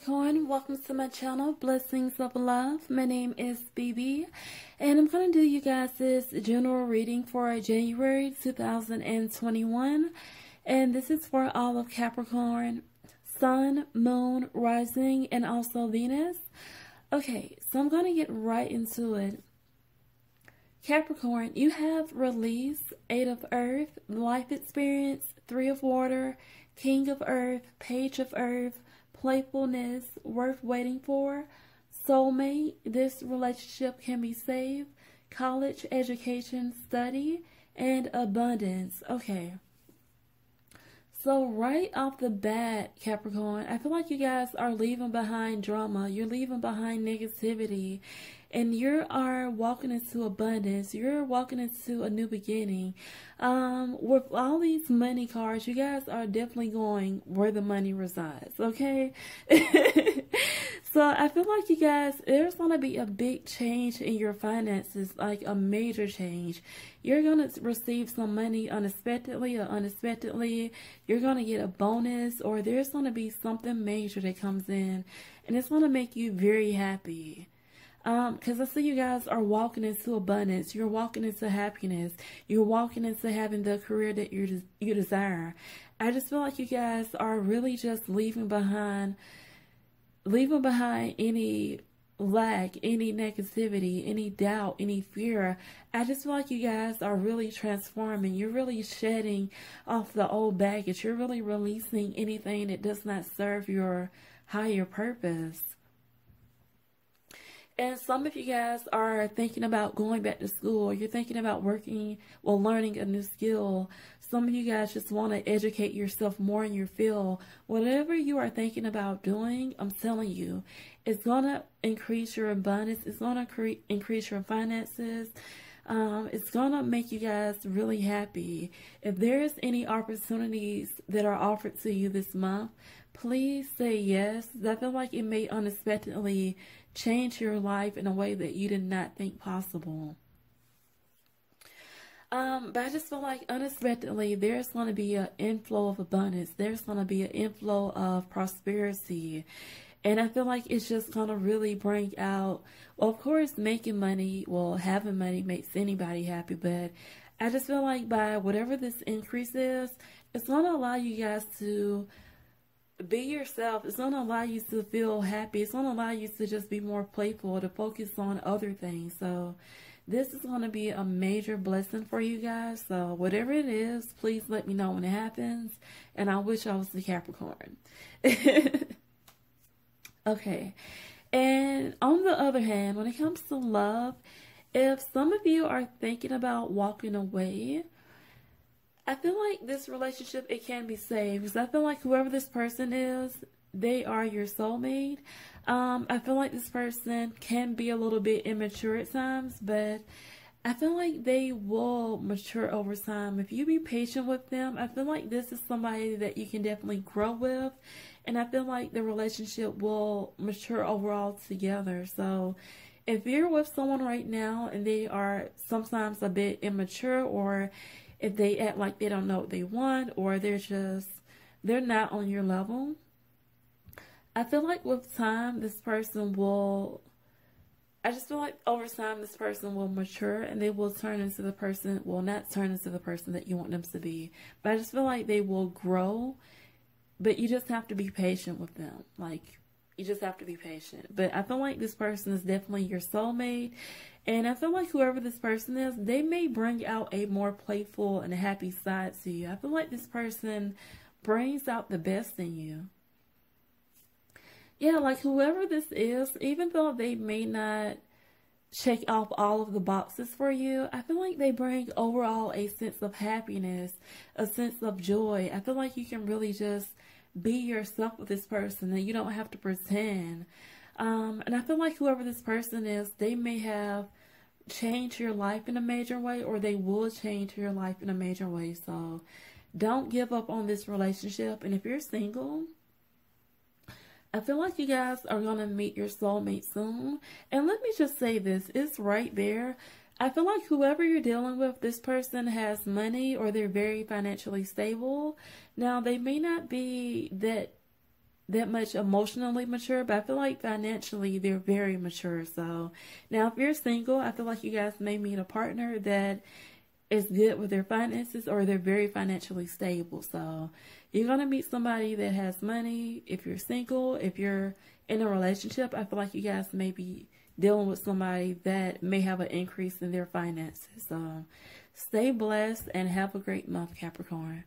Capricorn, welcome to my channel, Blessings of Love. My name is BB, and I'm going to do you guys this general reading for January 2021. And this is for all of Capricorn, Sun, Moon, Rising, and also Venus. Okay, so I'm going to get right into it. Capricorn, you have release, eight of earth, life experience, three of water, king of earth, page of earth, playfulness worth waiting for, soulmate, this relationship can be saved, college, education, study, and abundance. Okay. So right off the bat, Capricorn, I feel like you guys are leaving behind drama. You're leaving behind negativity and you are walking into abundance. You're walking into a new beginning. Um, with all these money cards, you guys are definitely going where the money resides, okay? so I feel like you guys, there's going to be a big change in your finances, like a major change. You're going to receive some money unexpectedly or unexpectedly. You're going to get a bonus or there's going to be something major that comes in and it's going to make you very happy because um, I see you guys are walking into abundance. You're walking into happiness. You're walking into having the career that you des you desire. I just feel like you guys are really just leaving behind, leaving behind any lack, any negativity, any doubt, any fear. I just feel like you guys are really transforming. You're really shedding off the old baggage. You're really releasing anything that does not serve your higher purpose. And some of you guys are thinking about going back to school. You're thinking about working or well, learning a new skill. Some of you guys just want to educate yourself more in your field. Whatever you are thinking about doing, I'm telling you, it's going to increase your abundance. It's going to increase your finances. Um, it's going to make you guys really happy. If there's any opportunities that are offered to you this month, Please say yes. I feel like it may unexpectedly change your life in a way that you did not think possible. Um, but I just feel like unexpectedly there's going to be an inflow of abundance. There's going to be an inflow of prosperity. And I feel like it's just going to really bring out, well, of course, making money, well, having money makes anybody happy, but I just feel like by whatever this increase is, it's going to allow you guys to be yourself. It's going to allow you to feel happy. It's going to allow you to just be more playful, to focus on other things. So this is going to be a major blessing for you guys. So whatever it is, please let me know when it happens. And I wish I was the Capricorn. okay. And on the other hand, when it comes to love, if some of you are thinking about walking away I feel like this relationship, it can be saved. Because I feel like whoever this person is, they are your soulmate. Um, I feel like this person can be a little bit immature at times, but I feel like they will mature over time. If you be patient with them, I feel like this is somebody that you can definitely grow with. And I feel like the relationship will mature overall together. So if you're with someone right now and they are sometimes a bit immature or if they act like they don't know what they want or they're just they're not on your level i feel like with time this person will i just feel like over time this person will mature and they will turn into the person Will not turn into the person that you want them to be but i just feel like they will grow but you just have to be patient with them like you just have to be patient. But I feel like this person is definitely your soulmate. And I feel like whoever this person is, they may bring out a more playful and happy side to you. I feel like this person brings out the best in you. Yeah, like whoever this is, even though they may not check off all of the boxes for you, I feel like they bring overall a sense of happiness, a sense of joy. I feel like you can really just be yourself with this person and you don't have to pretend. Um, and I feel like whoever this person is, they may have changed your life in a major way or they will change your life in a major way. So don't give up on this relationship. And if you're single, I feel like you guys are going to meet your soulmate soon. And let me just say this, it's right there. I feel like whoever you're dealing with, this person has money or they're very financially stable. Now, they may not be that that much emotionally mature, but I feel like financially they're very mature. So now if you're single, I feel like you guys may meet a partner that is good with their finances or they're very financially stable. So you're going to meet somebody that has money. If you're single, if you're in a relationship, I feel like you guys may be dealing with somebody that may have an increase in their finances. So stay blessed and have a great month, Capricorn.